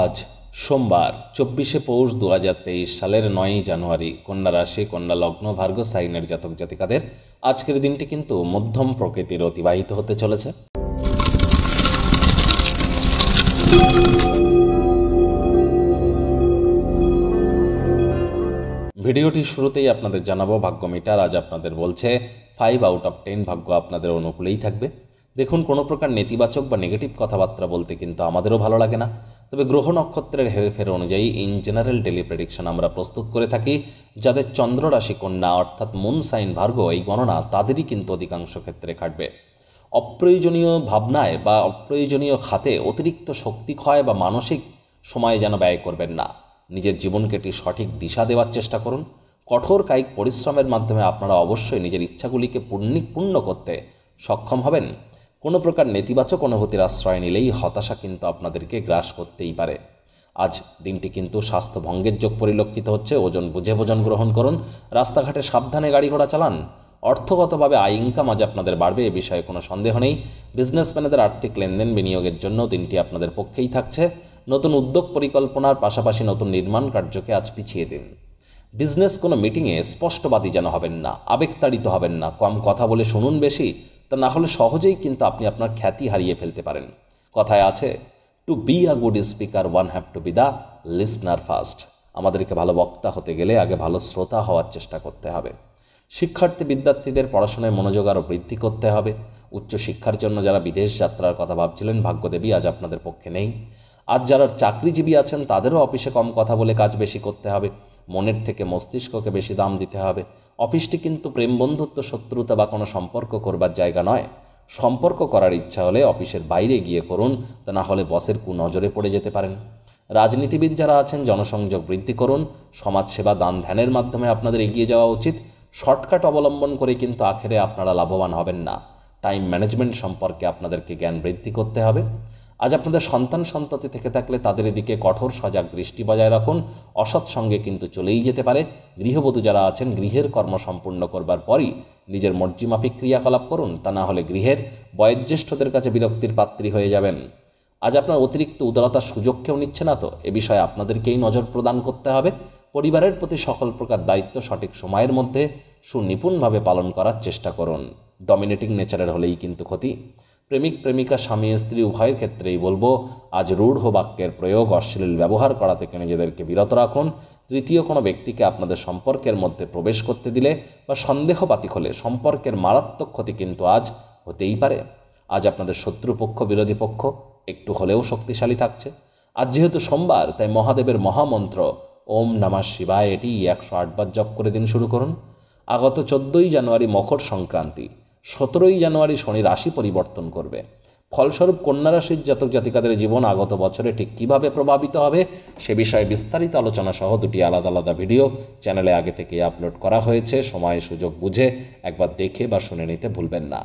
আজ সোমবার চব্বিশে পৌষ দু সালের নয়ই জানুয়ারি কন্যা রাশি কন্যা লগ্ন ভার্গ সাইনের জাতক জাতিকাদের আজকের দিনটি কিন্তু মধ্যম প্রকৃতির অতিবাহিত হতে চলেছে ভিডিওটির শুরুতেই আপনাদের জানাবো ভাগ্য মিটার আজ আপনাদের বলছে ফাইভ আউট অফ টেন ভাগ্য আপনাদের অনুকূলেই থাকবে দেখুন কোনো প্রকার নেতিবাচক বা নেগেটিভ কথাবার্তা বলতে কিন্তু আমাদেরও ভালো লাগে না তবে গ্রহ নক্ষত্রের হেরফের অনুযায়ী ইন জেনারেল ডেলি প্রেডিকশন আমরা প্রস্তুত করে থাকি যাদের চন্দ্র রাশি কন্যা অর্থাৎ মুন সাইন ভার্গ এই গণনা তাদেরই কিন্তু অধিকাংশ ক্ষেত্রে খাটবে অপ্রয়োজনীয় ভাবনায় বা অপ্রয়োজনীয় খাতে অতিরিক্ত শক্তি ক্ষয় বা মানসিক সময় যেন ব্যয় করবেন না নিজের জীবনকে একটি সঠিক দিশা দেওয়ার চেষ্টা করুন কঠোর কায়িক পরিশ্রমের মাধ্যমে আপনারা অবশ্যই নিজের ইচ্ছাগুলিকে পূর্ণিক পূর্ণ করতে সক্ষম হবেন কোনো প্রকার নেতিবাচক অনুভূতির আশ্রয় নিলেই হতাশা কিন্তু আপনাদেরকে গ্রাস করতেই পারে আজ দিনটি কিন্তু স্বাস্থ্যভঙ্গের যোগ পরিলক্ষিত হচ্ছে ওজন বুঝে ভোজন গ্রহণ করুন রাস্তাঘাটে সাবধানে গাড়ি ঘোড়া চালান অর্থগতভাবে আয় ইনকাম আজ আপনাদের বাড়বে এ বিষয়ে কোনো সন্দেহ নেই বিজনেসম্যানেদের আর্থিক লেনদেন বিনিয়োগের জন্য দিনটি আপনাদের পক্ষেই থাকছে নতুন উদ্যোগ পরিকল্পনার পাশাপাশি নতুন নির্মাণ কার্যকে আজ পিছিয়ে দিন বিজনেস কোনো মিটিংয়ে স্পষ্টবাদী যেন হবেন না আবেগতাড়িত হবেন না কম কথা বলে শুনুন বেশি তা না হলে সহজেই কিন্তু আপনি আপনার খ্যাতি হারিয়ে ফেলতে পারেন কথায় আছে to be a good speaker one have to be the listener first আমাদেরকে ভালো বক্তা হতে গেলে আগে ভালো শ্রোতা হওয়ার চেষ্টা করতে হবে শিক্ষার্থী বিদ্যার্থীদের পড়াশোনায় মনোযোগ আরও বৃদ্ধি করতে হবে উচ্চশিক্ষার জন্য যারা বিদেশ যাত্রার কথা ভাবছিলেন ভাগ্যদেবী আজ আপনাদের পক্ষে নেই আজ যারা চাকরিজীবী আছেন তাদেরও অফিসে কম কথা বলে কাজ বেশি করতে হবে মনের থেকে মস্তিষ্ককে বেশি দাম দিতে হবে অফিসটি কিন্তু প্রেম বন্ধুত্ব শত্রুতা বা কোনো সম্পর্ক করবার জায়গা নয় সম্পর্ক করার ইচ্ছা হলে অফিসের বাইরে গিয়ে করুন তা না হলে বসের কুনজরে পড়ে যেতে পারেন রাজনীতিবিদ যারা আছেন জনসংযোগ বৃদ্ধি করুন সমাজসেবা দান ধ্যানের মাধ্যমে আপনাদের এগিয়ে যাওয়া উচিত শর্টকাট অবলম্বন করে কিন্তু আখেরে আপনারা লাভবান হবেন না টাইম ম্যানেজমেন্ট সম্পর্কে আপনাদেরকে জ্ঞান বৃদ্ধি করতে হবে আজ আপনাদের সন্তান সন্ততি থেকে থাকলে তাদের দিকে কঠোর সজাগ দৃষ্টি বজায় রাখুন অসৎ সঙ্গে কিন্তু চলেই যেতে পারে গৃহবধূ যারা আছেন গৃহের কর্ম সম্পূর্ণ করবার পরই নিজের মর্জিমাফিক ক্রিয়াকলাপ করুন তা না হলে গৃহের বয়োজ্যেষ্ঠদের কাছে বিরক্তির পাত্রী হয়ে যাবেন আজ আপনার অতিরিক্ত উদারতার সুযোগ কেউ নিচ্ছে না তো এ বিষয়ে আপনাদেরকেই নজর প্রদান করতে হবে পরিবারের প্রতি সকল প্রকার দায়িত্ব সঠিক সময়ের মধ্যে সুনিপুণভাবে পালন করার চেষ্টা করুন ডমিনেটিং নেচারের হলেই কিন্তু ক্ষতি প্রেমিক প্রেমিকা স্বামী স্ত্রী উভয়ের ক্ষেত্রেই বলবো আজ রূঢ় বাক্যের প্রয়োগ অশ্লীল ব্যবহার করা থেকে নিজেদেরকে বিরত রাখুন তৃতীয় কোনো ব্যক্তিকে আপনাদের সম্পর্কের মধ্যে প্রবেশ করতে দিলে বা সন্দেহবাতিক হলে সম্পর্কের মারাত্মক ক্ষতি কিন্তু আজ হতেই পারে আজ আপনাদের শত্রুপক্ষ বিরোধী পক্ষ একটু হলেও শক্তিশালী থাকছে আজ যেহেতু সোমবার তাই মহাদেবের মহামন্ত্র ওম নামা শিবায় এটি একশো আটবার জপ করে দিন শুরু করুন আগত চোদ্দোই জানুয়ারি মকর সংক্রান্তি সতেরোই জানুয়ারি শনি রাশি পরিবর্তন করবে ফলস্বরূপ কন্যা রাশির জাতক জাতিকাদের জীবন আগত বছরে ঠিক কীভাবে প্রভাবিত হবে সে বিষয়ে বিস্তারিত আলোচনা সহ দুটি আলাদা আলাদা ভিডিও চ্যানেলে আগে থেকে আপলোড করা হয়েছে সময় সুযোগ বুঝে একবার দেখে বা শুনে নিতে ভুলবেন না